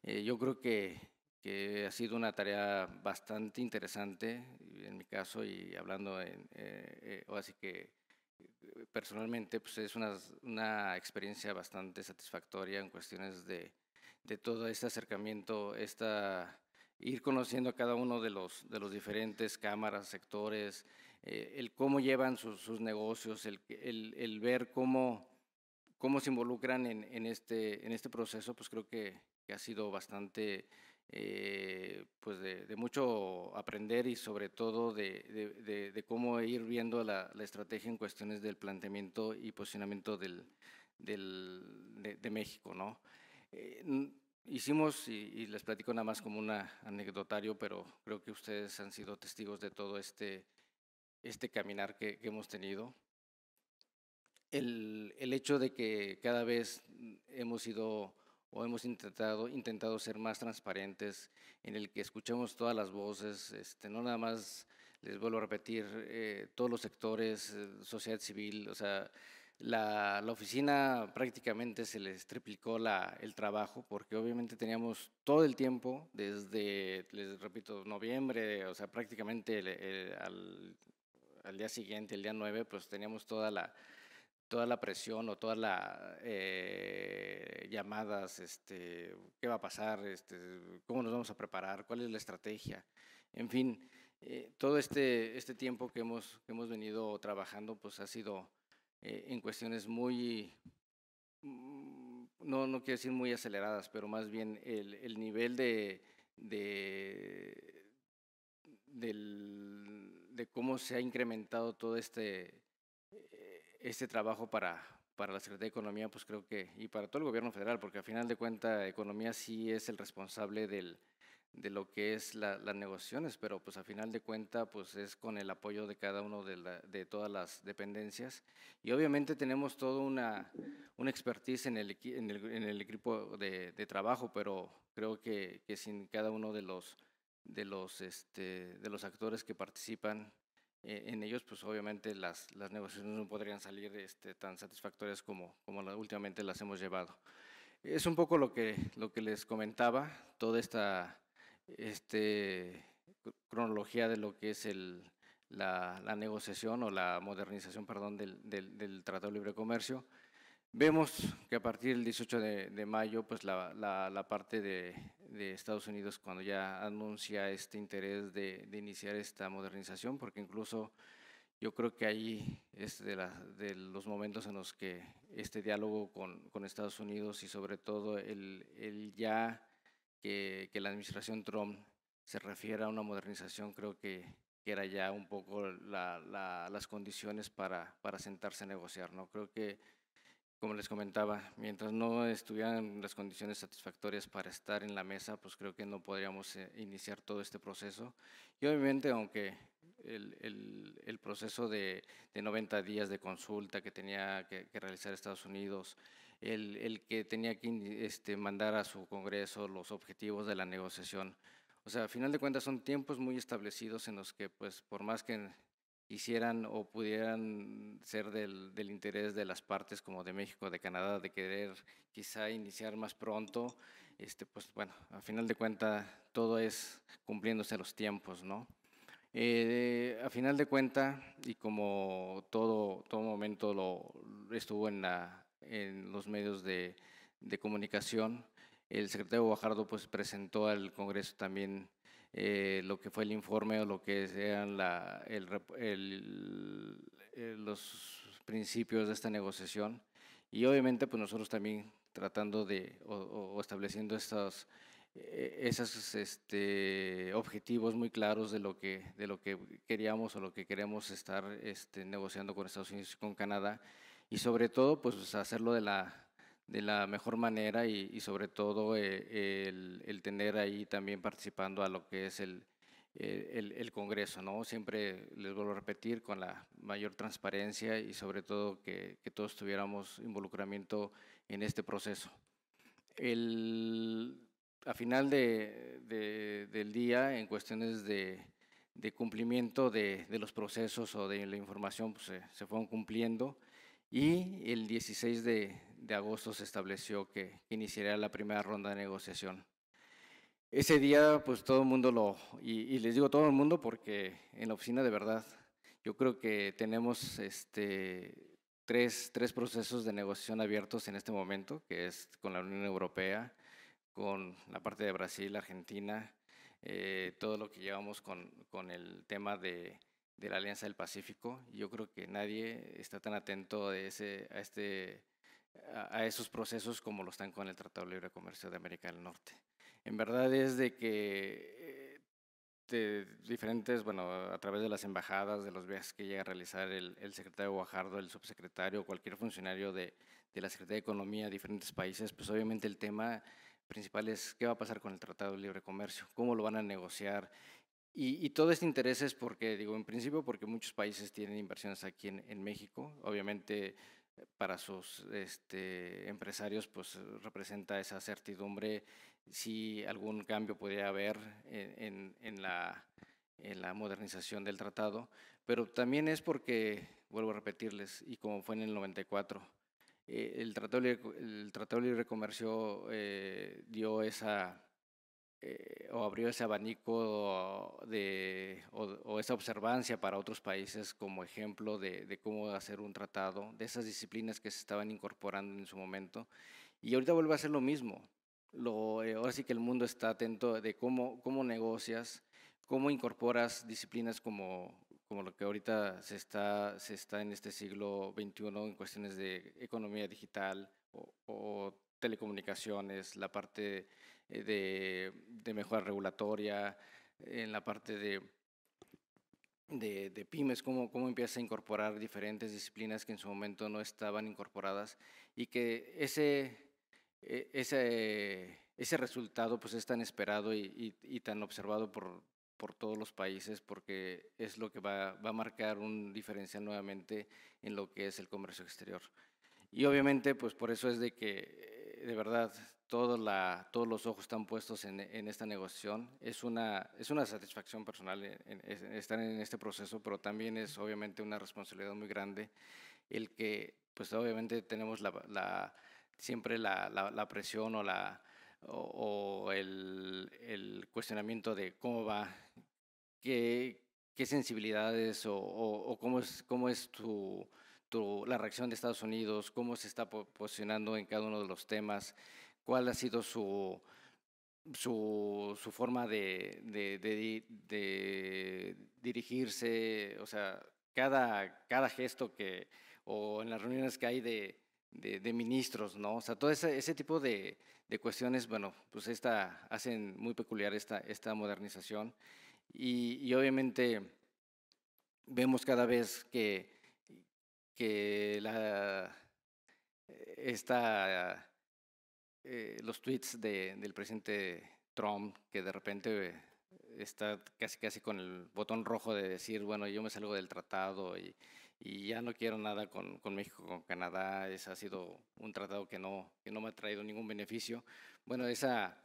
eh, yo creo que, que ha sido una tarea bastante interesante, en mi caso, y hablando en, eh, así que personalmente pues es una, una experiencia bastante satisfactoria en cuestiones de, de todo este acercamiento, esta, ir conociendo a cada uno de los, de los diferentes cámaras, sectores, eh, el cómo llevan sus, negocios, el, el, ver cómo, cómo se involucran en, en, este, en este proceso, pues creo que, que ha sido bastante eh, pues de, mucho aprender y sobre todo de, de, cómo ir viendo la, la, estrategia en cuestiones del planteamiento y posicionamiento del, del, de, México. ¿no? Eh, hicimos, y, les platico nada más como un anecdotario, pero creo que ustedes han sido testigos de todo este, este caminar que, que hemos tenido. El, el, hecho de que cada vez mm, hemos ido o hemos intentado, intentado ser más transparentes, en el que escuchemos todas las voces, este, no nada más, les vuelvo a repetir, eh, todos los sectores, eh, sociedad civil, o sea, la, la, oficina prácticamente se les triplicó la, el trabajo porque obviamente teníamos todo el tiempo, desde, les repito, noviembre, o sea, prácticamente al, al, día siguiente, el día 9, pues teníamos toda la, toda la presión o todas las eh, llamadas, este, qué va a pasar, este, cómo nos vamos a preparar, cuál es la estrategia, en fin, eh, todo este, este tiempo que hemos, hemos venido trabajando pues ha sido eh, en cuestiones muy, mm, no, no quiero decir muy aceleradas, pero más bien el, nivel de, de cómo se ha incrementado todo este este trabajo para, para la Secretaría de Economía, pues creo que, y para todo el gobierno federal, porque al final de cuentas Economía sí es el responsable de lo que es las negociaciones, pero pues al final de cuentas pues es con el apoyo de cada uno de, de todas las dependencias. Y obviamente tenemos toda una, una expertise en el, en el, equipo de, trabajo, pero creo que, que sin cada uno de los, de los, este, de los actores que participan eh, en ellos, pues obviamente las, las negociaciones no podrían salir este, tan satisfactorias como, como últimamente las hemos llevado. Es un poco lo que, lo que les comentaba, toda esta este, cronología de lo que es el, la, la, negociación o la modernización perdón, del, del, del Tratado de Libre Comercio. Vemos que a partir del 18 de, mayo, pues la, la, parte de, Estados Unidos cuando ya anuncia este interés de, iniciar esta modernización, porque incluso yo creo que ahí es de, los momentos en los que este diálogo con, con Estados Unidos y sobre todo el, el ya que, la administración Trump se refiere a una modernización, creo que, que era ya un poco las condiciones para, para sentarse a negociar. ¿no? Creo que como les comentaba, mientras no estuvieran las condiciones satisfactorias para estar en la mesa, pues creo que no podríamos eh, iniciar todo este proceso. Y obviamente, aunque el, el, proceso de, de, 90 días de consulta que tenía que, que realizar Estados Unidos, el, el que tenía que este, mandar a su Congreso los objetivos de la negociación, o sea, a final de cuentas son tiempos muy establecidos en los que, pues, por más que hicieran o pudieran ser del, interés de las partes como de México, de Canadá, de querer quizá iniciar más pronto, este, pues bueno, a final de cuenta todo es cumpliéndose los tiempos, ¿no? Eh, a final de cuenta, y como todo, todo momento lo estuvo en, la, en los medios de, de comunicación, el secretario Guajardo pues presentó al Congreso también eh, lo que fue el informe o lo que sean la, eh, los principios de esta negociación. Y obviamente pues nosotros también tratando de o, estableciendo estos eh, esos este, objetivos muy claros de lo que de lo que queríamos o lo que queremos estar este, negociando con Estados Unidos y con Canadá y sobre todo pues hacerlo de la de la mejor manera y, sobre todo eh, el, tener ahí también participando a lo que es eh, el, Congreso, ¿no? Siempre les vuelvo a repetir con la mayor transparencia y sobre todo que, todos tuviéramos involucramiento en este proceso. a final del día, en cuestiones de, cumplimiento de, los procesos o de la información, pues, se, se fueron cumpliendo y el 16 de, de agosto se estableció que iniciaría la primera ronda de negociación. Ese día, pues todo el mundo lo, y, les digo todo el mundo porque en la oficina de verdad, yo creo que tenemos este, tres, procesos de negociación abiertos en este momento, que es con la Unión Europea, con la parte de Brasil, Argentina, eh, todo lo que llevamos con, el tema de, la Alianza del Pacífico. Yo creo que nadie está tan atento de ese, a este a esos procesos como lo están con el Tratado de Libre Comercio de América del Norte. En verdad es de que eh, diferentes, bueno, a través de las embajadas, de los viajes que llega a realizar el, secretario Guajardo, el subsecretario, cualquier funcionario de, la Secretaría de Economía de diferentes países, pues obviamente el tema principal es qué va a pasar con el Tratado de Libre Comercio, cómo lo van a negociar. Y, todo este interés es porque, digo, en principio porque muchos países tienen inversiones aquí en México, obviamente para sus este, empresarios pues representa esa certidumbre si algún cambio podría haber en, en, la, en, la, modernización del tratado, pero también es porque, vuelvo a repetirles, y como fue en el 94, eh, el, tratado, el Tratado de Libre Comercio eh, dio esa eh, o abrió ese abanico de, o, esa observancia para otros países como ejemplo de, cómo hacer un tratado, de esas disciplinas que se estaban incorporando en su momento. Y ahorita vuelve a ser lo mismo. Lo, eh, ahora sí que el mundo está atento de cómo, cómo negocias, cómo incorporas disciplinas como, como lo que ahorita se está, se está en este siglo XXI en cuestiones de economía digital o, o telecomunicaciones, la parte eh, de, mejora regulatoria, en la parte de, de, pymes, cómo, cómo empieza a incorporar diferentes disciplinas que en su momento no estaban incorporadas y que ese, e, ese, resultado pues es tan esperado y, tan observado por, por, todos los países porque es lo que va, a marcar un diferencial nuevamente en lo que es el comercio exterior. Y obviamente pues por eso es de que eh, de verdad la, todos los ojos están puestos en, esta negociación. Es una, es una satisfacción personal estar en este proceso, pero también es obviamente una responsabilidad muy grande el que, pues obviamente tenemos la, siempre la, presión o, la, el, cuestionamiento de cómo va, qué, qué sensibilidades o, cómo es, cómo es tu, la reacción de Estados Unidos, cómo se está posicionando en cada uno de los temas cuál ha sido su, su, forma de, dirigirse, o sea, cada, cada gesto que, o en las reuniones que hay de, ministros, ¿no? O sea, todo ese, tipo de, cuestiones, bueno, pues esta, hacen muy peculiar esta, esta modernización y, obviamente vemos cada vez que, que la, esta eh, los tweets del presidente Trump, que de repente está casi casi con el botón rojo de decir, bueno, yo me salgo del tratado y, ya no quiero nada con, México, con Canadá, ese ha sido un tratado que no, que no me ha traído ningún beneficio. Bueno, esa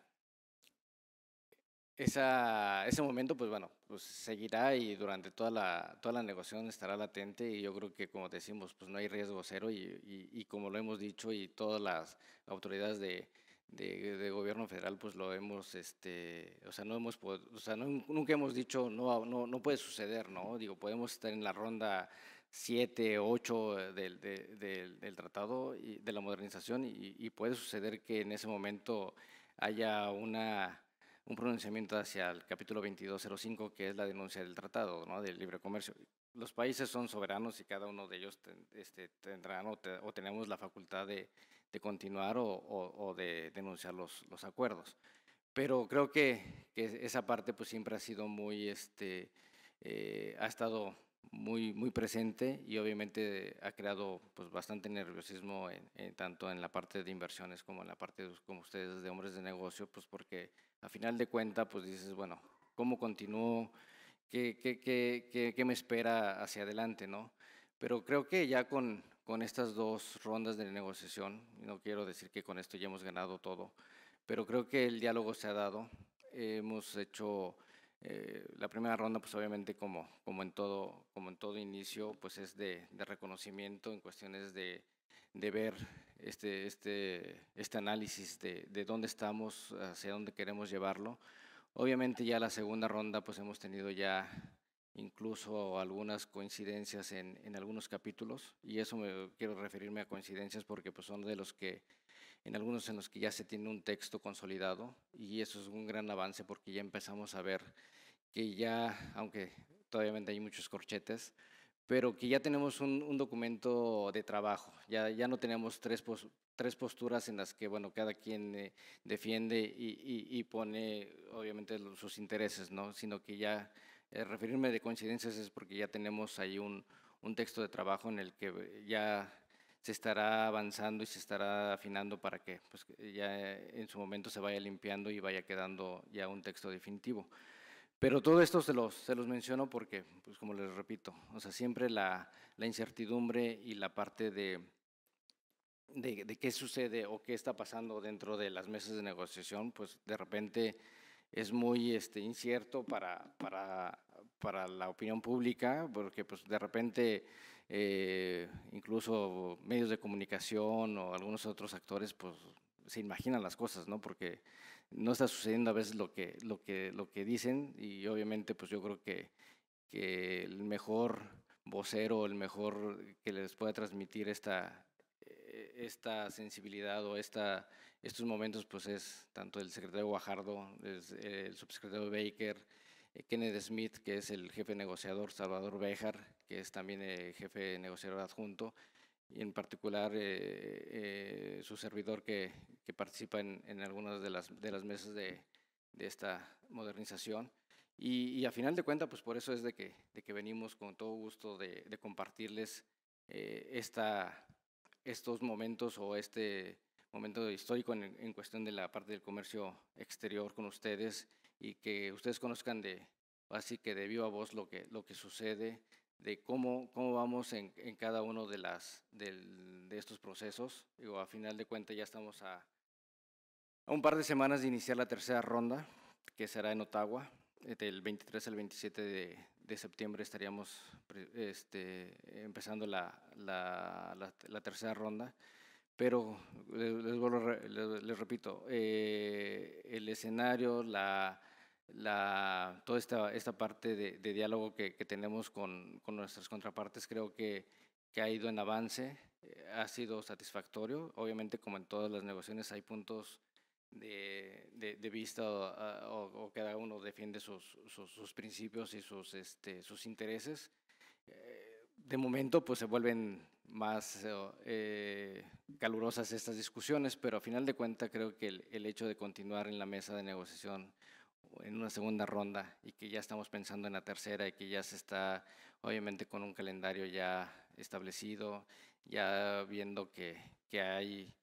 esa, ese momento, pues bueno, pues seguirá y durante toda la, toda la negociación estará latente y yo creo que como decimos, pues no hay riesgo cero y, y, como lo hemos dicho y todas las autoridades de, de, gobierno federal, pues lo hemos, este, o sea, no hemos, o sea, nunca hemos dicho no, no, puede suceder, ¿no? Digo, podemos estar en la ronda 7, 8 del, del, tratado de la modernización y puede suceder que en ese momento haya una un pronunciamiento hacia el capítulo 2205, que es la denuncia del tratado ¿no? del libre comercio. Los países son soberanos y cada uno de ellos tendrá este, tendrán o, tenemos la facultad de, de continuar o, o, de denunciar los, los acuerdos. Pero creo que, que, esa parte pues siempre ha sido muy, este, eh, ha estado muy, muy presente y obviamente ha creado pues, bastante nerviosismo en, tanto en la parte de inversiones como en la parte, de, como ustedes, de hombres de negocio, pues porque a final de cuenta pues dices, bueno, ¿cómo continúo? ¿Qué, qué, qué, qué me espera hacia adelante? ¿no? Pero creo que ya con, con estas dos rondas de negociación, no quiero decir que con esto ya hemos ganado todo, pero creo que el diálogo se ha dado, hemos hecho eh, la primera ronda, pues obviamente como, como, en, todo, como en todo inicio, pues es de, reconocimiento en cuestiones de, de ver este, este, este análisis de, de, dónde estamos, hacia dónde queremos llevarlo. Obviamente ya la segunda ronda, pues hemos tenido ya incluso algunas coincidencias en, en algunos capítulos, y eso me, quiero referirme a coincidencias porque pues son de los que en algunos en los que ya se tiene un texto consolidado y eso es un gran avance porque ya empezamos a ver que ya, aunque todavía hay muchos corchetes, pero que ya tenemos un, documento de trabajo, ya, ya no tenemos tres, tres posturas en las que bueno, cada quien eh, defiende y, y, pone obviamente sus intereses, ¿no? sino que ya eh, referirme de coincidencias es porque ya tenemos ahí un, un texto de trabajo en el que eh, ya se estará avanzando y se estará afinando para que pues, ya en su momento se vaya limpiando y vaya quedando ya un texto definitivo. Pero todo esto se los, se los menciono porque, pues como les repito, o sea, siempre la, la incertidumbre y la parte de, de, qué sucede o qué está pasando dentro de las mesas de negociación, pues de repente es muy este, incierto para, para, para la opinión pública, porque pues de repente eh, incluso medios de comunicación o algunos otros actores, pues se imaginan las cosas, ¿no? Porque no está sucediendo a veces lo que, lo lo que dicen y obviamente pues yo creo que, que el mejor vocero, el mejor que les pueda transmitir esta, eh, sensibilidad o estos momentos, pues es tanto el secretario Guajardo, el subsecretario Baker, eh, Kenneth Smith, que es el jefe negociador, Salvador Bejar, que es también el eh, jefe negociador adjunto, y en particular eh, su servidor que, que participa en, algunas de las, de las mesas de, esta modernización. Y, a final de cuentas, pues por eso es de que, venimos con todo gusto de, compartirles estos momentos o este momento histórico en, cuestión de la parte del comercio exterior con ustedes y que ustedes conozcan de, así que de viva voz lo que, lo que sucede, de cómo, cómo vamos en, en cada uno de, las, de estos procesos. Digo, a final de cuentas ya estamos a, a un par de semanas de iniciar la tercera ronda, que será en Ottawa. Eh, del 23 al 27 de, de septiembre estaríamos este, empezando la, la, la, tercera ronda. Pero eh, les, les repito, eh, el escenario, la, la, toda esta, parte de, diálogo que, tenemos con, nuestras contrapartes creo que, ha ido en avance, eh, ha sido satisfactorio. Obviamente, como en todas las negociaciones, hay puntos de, vista ah, o, cada uno defiende sus, principios y sus, este, intereses. Eh, de momento, pues se vuelven más oh, eh, calurosas estas discusiones, pero a final de cuentas creo que el hecho de continuar en la mesa de negociación en una segunda ronda y que ya estamos pensando en la tercera y que ya se está, obviamente, con un calendario ya establecido, ya viendo que, que hay,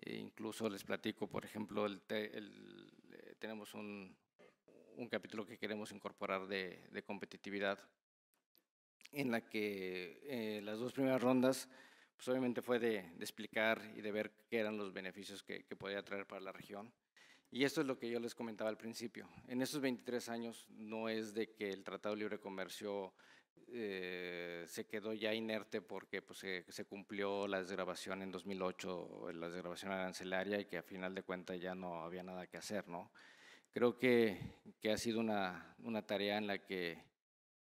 e incluso les platico, por ejemplo, el, eh, tenemos un, un, capítulo que queremos incorporar de, competitividad, en la que eh, las dos primeras rondas, pues obviamente fue de, explicar y de ver qué eran los beneficios que, que podía traer para la región y esto es lo que yo les comentaba al principio. En esos 23 años no es de que el Tratado de Libre Comercio eh, se quedó ya inerte porque pues, se, cumplió la desgrabación en 2008, la desgrabación arancelaria y que a final de cuentas ya no había nada que hacer. ¿no? Creo que, ha sido una, tarea en la que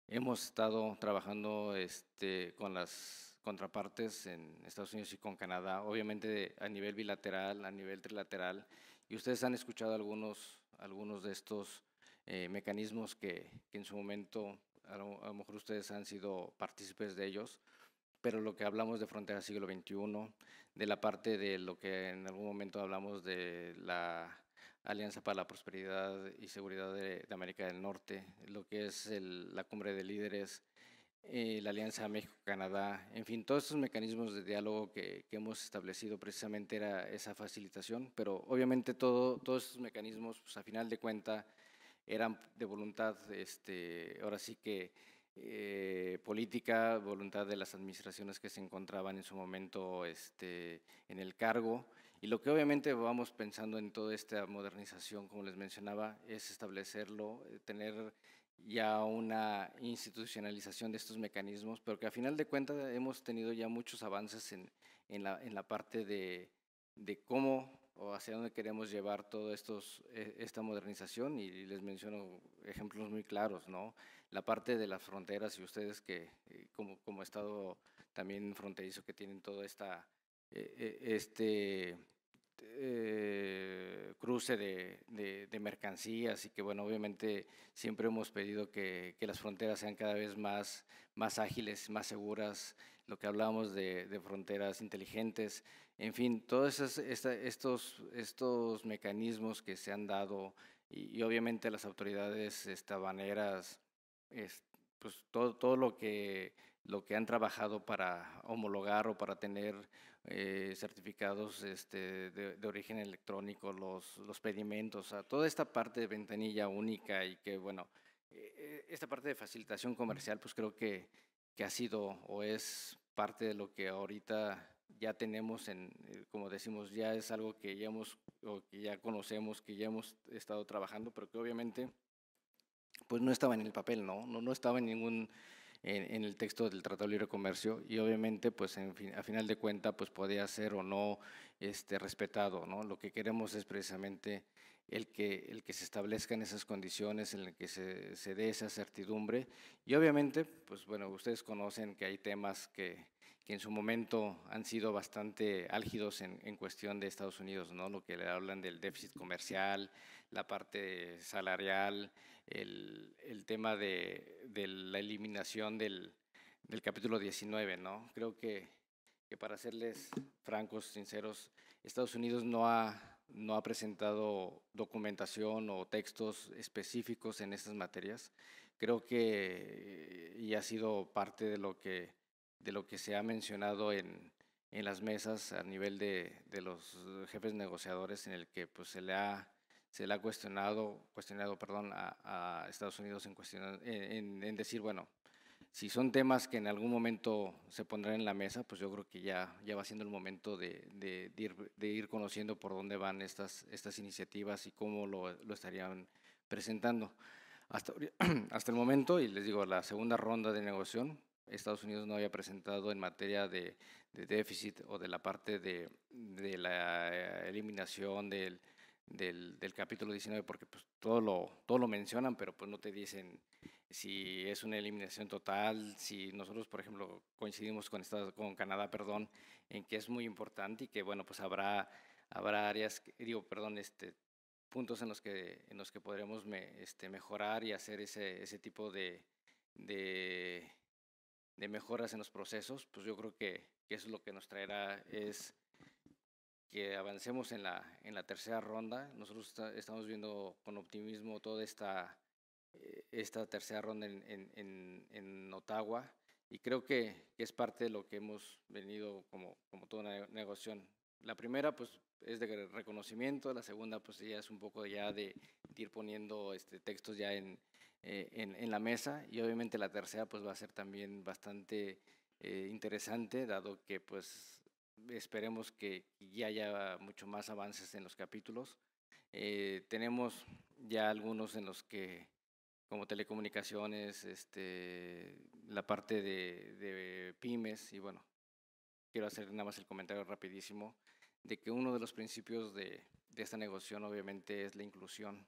hemos estado trabajando este, con las contrapartes en Estados Unidos y con Canadá, obviamente a nivel bilateral, a nivel trilateral y ustedes han escuchado algunos, algunos de estos eh, mecanismos que, en su momento, a lo, mejor ustedes han sido partícipes de ellos, pero lo que hablamos de frontera siglo XXI, de la parte de lo que en algún momento hablamos de la Alianza para la Prosperidad y Seguridad de, América del Norte, lo que es la cumbre de líderes, eh, la Alianza México-Canadá, en fin, todos estos mecanismos de diálogo que, hemos establecido precisamente era esa facilitación, pero obviamente todo, todos estos mecanismos, pues a final de cuenta, eran de voluntad, este, ahora sí que eh, política, voluntad de las administraciones que se encontraban en su momento este, en el cargo. Y lo que obviamente vamos pensando en toda esta modernización, como les mencionaba, es establecerlo, eh, tener ya una institucionalización de estos mecanismos, pero que a final de cuentas hemos tenido ya muchos avances en, en, la, en la, parte de, de, cómo o hacia dónde queremos llevar toda eh, esta modernización y les menciono ejemplos muy claros, ¿no? La parte de las fronteras y ustedes que eh, como, como Estado también fronterizo que tienen toda esta eh, este, eh, cruce de, mercancías y que, bueno, obviamente siempre hemos pedido que, las fronteras sean cada vez más, más ágiles, más seguras, lo que hablábamos de, fronteras inteligentes, en fin, todos estos, estos mecanismos que se han dado y, obviamente las autoridades estabaneras, pues todo, todo lo que lo que han trabajado para homologar o para tener eh, certificados este, de, origen electrónico, los, los pedimentos, toda esta parte de ventanilla única y que, bueno, eh, eh, esta parte de facilitación comercial, pues creo que, que ha sido o es parte de lo que ahorita ya tenemos, en, como decimos, ya es algo que ya hemos, que ya conocemos, que ya hemos estado trabajando, pero que obviamente, pues no estaba en el papel, ¿no? No, no estaba en ningún en, el texto del Tratado de Libre Comercio y obviamente pues fin, a final de cuenta pues podía ser o no este, respetado. ¿no? Lo que queremos es precisamente el que, el que se establezcan esas condiciones, en el que se, se dé esa certidumbre y obviamente pues bueno, ustedes conocen que hay temas que, que en su momento han sido bastante álgidos en, en, cuestión de Estados Unidos, ¿no? lo que le hablan del déficit comercial, la parte salarial, el, tema de, la eliminación del, capítulo 19, ¿no? Creo que, para serles francos, sinceros, Estados Unidos no ha, presentado documentación o textos específicos en estas materias. Creo que, y ha sido parte de lo que, se ha mencionado en, las mesas a nivel de, de los jefes negociadores en el que pues, se le ha se le ha cuestionado, cuestionado perdón, a, Estados Unidos en, en, decir, bueno, si son temas que en algún momento se pondrán en la mesa, pues yo creo que ya, ya va siendo el momento de, ir, de ir, conociendo por dónde van estas, estas iniciativas y cómo lo, lo estarían presentando. Hasta, hasta el momento, y les digo, la segunda ronda de negociación, Estados Unidos no había presentado en materia de, de déficit o de la parte de, de la eliminación del del, capítulo 19 porque pues todo lo, todo lo mencionan, pero pues no te dicen si es una eliminación total, si nosotros, por ejemplo, coincidimos con, Estados, con Canadá, perdón, en que es muy importante y que, bueno, pues habrá, habrá áreas, digo, perdón, este, puntos en los que, en los que podremos este, mejorar y hacer ese, tipo de, de, mejoras en los procesos, pues yo creo que, eso es lo que nos traerá es que avancemos en la, en la tercera ronda. Nosotros estamos viendo con optimismo toda esta, eh, esta tercera ronda en, en, en Ottawa y creo que, es parte de lo que hemos venido como, como toda una negociación. La primera pues es de reconocimiento, la segunda pues ya es un poco ya de, ir poniendo este, textos ya en, eh, en, en, la mesa y obviamente la tercera pues va a ser también bastante eh, interesante dado que pues esperemos que ya haya mucho más avances en los capítulos. Eh, tenemos ya algunos en los que, como telecomunicaciones, este, la parte de, pymes, y bueno, quiero hacer nada más el comentario rapidísimo, de que uno de los principios de, esta negociación obviamente es la inclusión.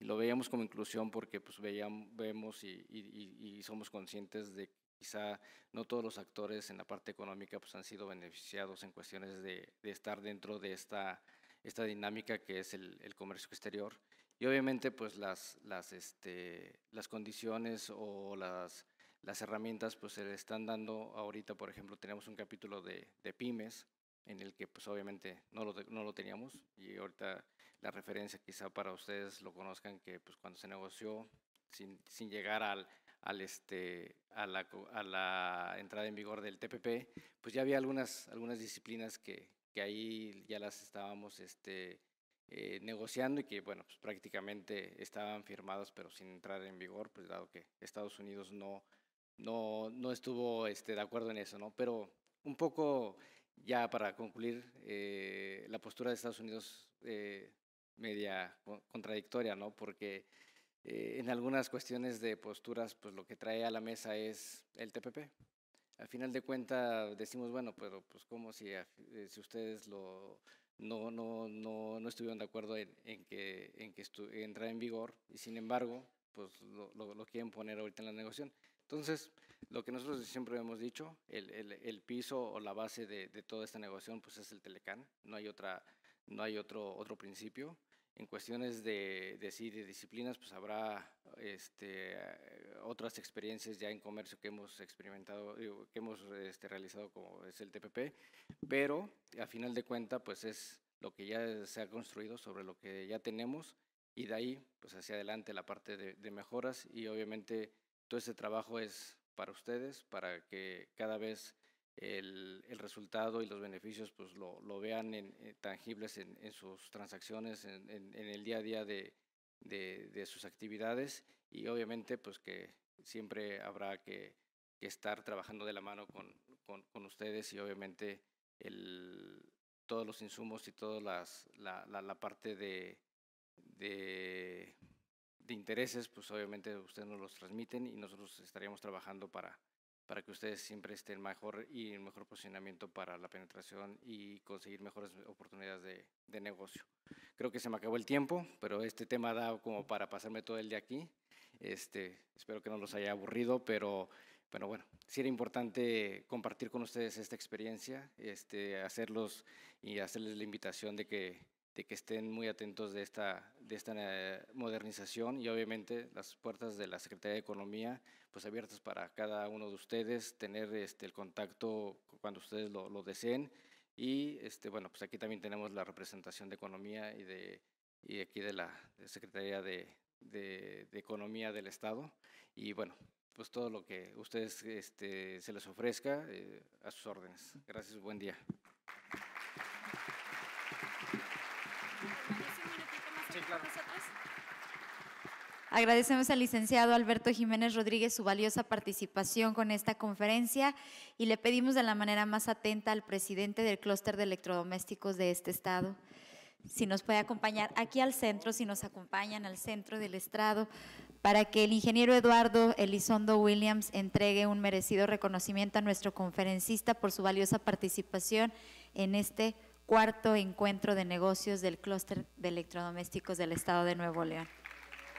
Y lo veíamos como inclusión porque pues veíamos, vemos y, y somos conscientes de que quizá no todos los actores en la parte económica pues, han sido beneficiados en cuestiones de, estar dentro de esta, esta dinámica que es el, comercio exterior. Y obviamente pues las, las, este, las condiciones o las, las herramientas pues se le están dando ahorita, por ejemplo, tenemos un capítulo de, de pymes en el que pues obviamente no lo, teníamos y ahorita la referencia quizá para ustedes lo conozcan que pues cuando se negoció sin llegar al, al este, a, la, a la entrada en vigor del TPP, pues ya había algunas, algunas disciplinas que, que ahí ya las estábamos este, eh, negociando y que, bueno, pues prácticamente estaban firmados pero sin entrar en vigor, pues dado que Estados Unidos no, no, no estuvo este, de acuerdo en eso, ¿no? Pero un poco ya para concluir, eh, la postura de Estados Unidos eh, media contradictoria, ¿no? Porque eh, en algunas cuestiones de posturas, pues lo que trae a la mesa es el TPP. Al final de cuentas decimos, bueno, pero pues como si, eh, si ustedes lo, no, no, no, no estuvieron de acuerdo en, en que, en que en vigor y sin embargo, pues lo, quieren poner ahorita en la negociación. Entonces, lo que nosotros siempre hemos dicho, el, el, el piso o la base de, de, toda esta negociación, pues es el Telecán, no hay, otra, no hay otro, otro principio en cuestiones de, de disciplinas, pues habrá este, eh, otras experiencias ya en comercio que hemos experimentado, que hemos este, realizado como es el TPP, pero a final de cuenta, pues es lo que ya se ha construido sobre lo que ya tenemos y de ahí, pues hacia adelante la parte de, mejoras y obviamente todo ese trabajo es para ustedes, para que cada vez el, el resultado y los beneficios pues lo, lo vean en, eh, tangibles en, en, sus transacciones, en, el día a día de, de, de, sus actividades y obviamente pues que siempre habrá que, que estar trabajando de la mano con, con, con ustedes y obviamente el, todos los insumos y toda la, la, la, parte de, de, de, intereses, pues obviamente ustedes nos los transmiten y nosotros estaríamos trabajando para, para que ustedes siempre estén mejor y en mejor posicionamiento para la penetración y conseguir mejores oportunidades de, negocio. Creo que se me acabó el tiempo, pero este tema da como para pasarme todo el día aquí. Este, espero que no los haya aburrido, pero, bueno, sí era importante compartir con ustedes esta experiencia, este, hacerlos y hacerles la invitación de que de que estén muy atentos de esta, de esta eh, modernización y obviamente las puertas de la Secretaría de Economía pues abiertas para cada uno de ustedes, tener este, el contacto cuando ustedes lo, deseen y este, bueno, pues aquí también tenemos la representación de Economía y de y aquí de la Secretaría de, de, Economía del Estado. Y bueno, pues todo lo que ustedes este, se les ofrezca eh, a sus órdenes. Gracias, buen día. Agradecemos al licenciado Alberto Jiménez Rodríguez su valiosa participación con esta conferencia y le pedimos de la manera más atenta al presidente del clúster de electrodomésticos de este estado si nos puede acompañar aquí al centro, si nos acompañan al centro del estrado, para que el ingeniero Eduardo Elizondo Williams entregue un merecido reconocimiento a nuestro conferencista por su valiosa participación en este cuarto encuentro de negocios del clúster de electrodomésticos del Estado de Nuevo León.